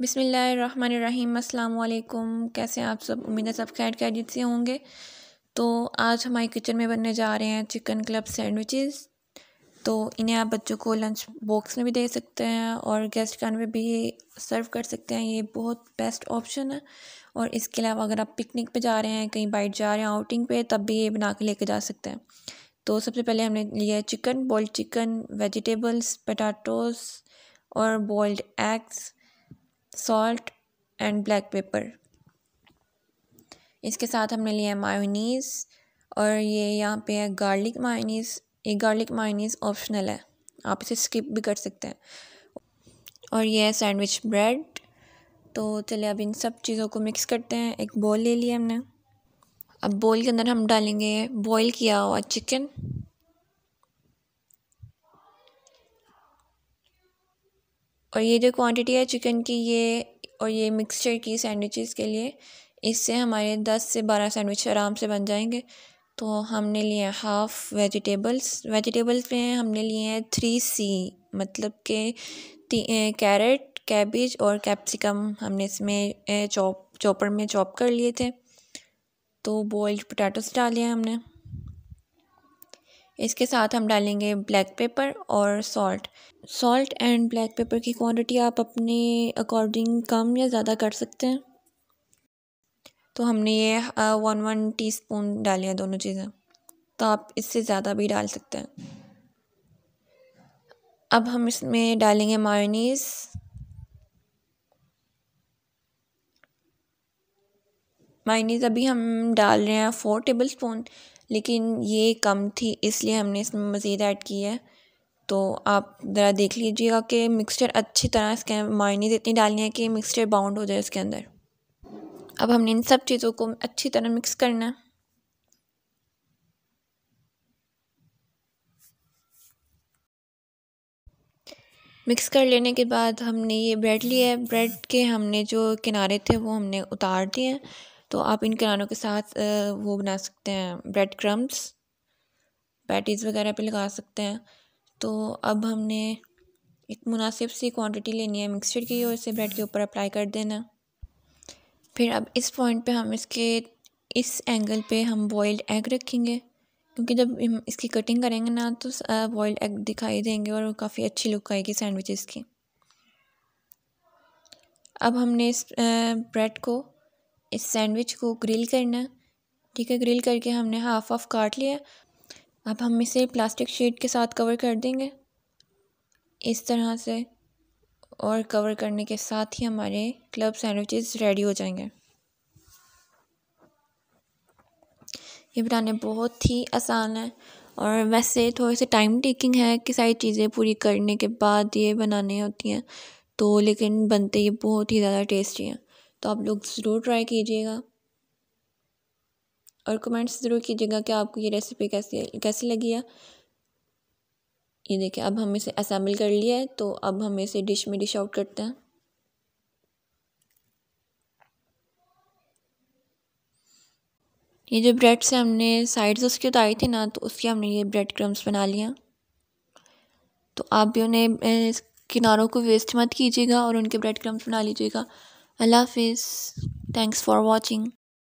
बिसमीम् अल्लाम कैसे आप सब उम्मीद है सब खैर कैडिट से होंगे तो आज हमारी किचन में बनने जा रहे हैं चिकन क्लब सैंडविचेस तो इन्हें आप बच्चों को लंच बॉक्स में भी दे सकते हैं और गेस्ट कान में भी सर्व कर सकते हैं ये बहुत बेस्ट ऑप्शन है और इसके अलावा अगर आप पिकनिक पे जा रहे हैं कहीं बाइट जा रहे हैं आउटिंग पे तब भी ये बना के लेके जा सकते हैं तो सबसे पहले हमने लिया है chicken boiled chicken vegetables potatoes और boiled eggs salt and black pepper इसके साथ हमने लिया है मायोनीस और ये यहाँ पे है गार्लिक मायोनीस ये गार्लिक मायोनीस ऑप्शनल है आप इसे स्किप भी कर सकते हैं और ये है सैंडविच ब्रेड तो चलिए अब इन सब चीज़ों को मिक्स करते हैं एक बॉल ले लिया हमने अब बॉल के अंदर हम डालेंगे बॉईल किया हुआ चिकन और ये जो क्वांटिटी है चिकन की ये और ये मिक्सचर की सैंडविचेस के लिए इससे हमारे दस से बारह सैंडविच आराम से बन जाएंगे तो हमने लिए हाफ़ वेजिटेबल्स वेजिटेबल्स में हमने लिए हैं थ्री सी मतलब के कैरेट कैबिज और कैप्सिकम हमने इसमें चॉप चॉपर में चॉप कर लिए थे तो बॉइल्ड पोटैटोस डाले हैं हमने इसके साथ हम डालेंगे ब्लैक पेपर और salt salt and black pepper की क्वांटिटी आप अपने अकॉर्डिंग कम या ज़्यादा कर सकते हैं तो हमने ये वन वन टीस्पून डाली हैं दोनों चीज़ें तो आप इससे ज़्यादा भी डाल सकते हैं अब हम इसमें डालेंगे मायोनीस मायनीज अभी हम डाल रहे हैं फोर टेबल स्पून लेकिन ये कम थी इसलिए हमने इसमें मज़ीद ऐड की है तो आप ज़रा देख लीजिएगा कि मिक्सचर अच्छी तरह इसके मायनीज इतनी डालनी है कि मिक्सचर बाउंड हो जाए इसके अंदर अब हमने इन सब चीज़ों को अच्छी तरह मिक्स करना है मिक्स कर लेने के बाद हमने ये ब्रेड लिया है ब्रेड के हमने जो किनारे थे वो हमने उतार दिए हैं तो आप इन किरानों के साथ वो बना सकते हैं ब्रेड क्रम्स पैटीज़ वगैरह पे लगा सकते हैं तो अब हमने एक मुनासिब सी क्वांटिटी लेनी है मिक्सचर की और इसे ब्रेड के ऊपर अप्लाई कर देना फिर अब इस पॉइंट पे हम इसके इस एंगल पे हम बॉइल्ड एग रखेंगे क्योंकि जब हम इसकी कटिंग करेंगे ना तो बॉइल्ड एग दिखाई देंगे और काफ़ी अच्छी लुक आएगी सैंडविचेस की अब हमने इस ब्रेड को इस सैंडविच को ग्रिल करना ठीक है ग्रिल करके हमने हाफ हाफ काट लिया अब हम इसे प्लास्टिक शीट के साथ कवर कर देंगे इस तरह से और कवर करने के साथ ही हमारे क्लब सैंडविचेस रेडी हो जाएंगे ये बनाने बहुत ही आसान है और वैसे थोड़े से टाइम टेकिंग है कि सारी चीज़ें पूरी करने के बाद ये बनाने होती हैं तो लेकिन बनते ये बहुत ही ज़्यादा टेस्टी हैं तो आप लोग ज़रूर ट्राई कीजिएगा और कमेंट्स ज़रूर कीजिएगा कि आपको ये रेसिपी कैसी कैसी लगी है ये देखिए अब हम इसे असम्बल कर लिया है तो अब हम इसे डिश में डिश आउट करते हैं ये जो ब्रेड से हमने साइड्स उसकी उतारी थी ना तो उसके हमने ये ब्रेड क्रम्स बना लिया तो आप भी उन्हें किनारों को वेस्ट मत कीजिएगा और उनके ब्रेड क्रम्स बना लीजिएगा love you. Thanks for watching.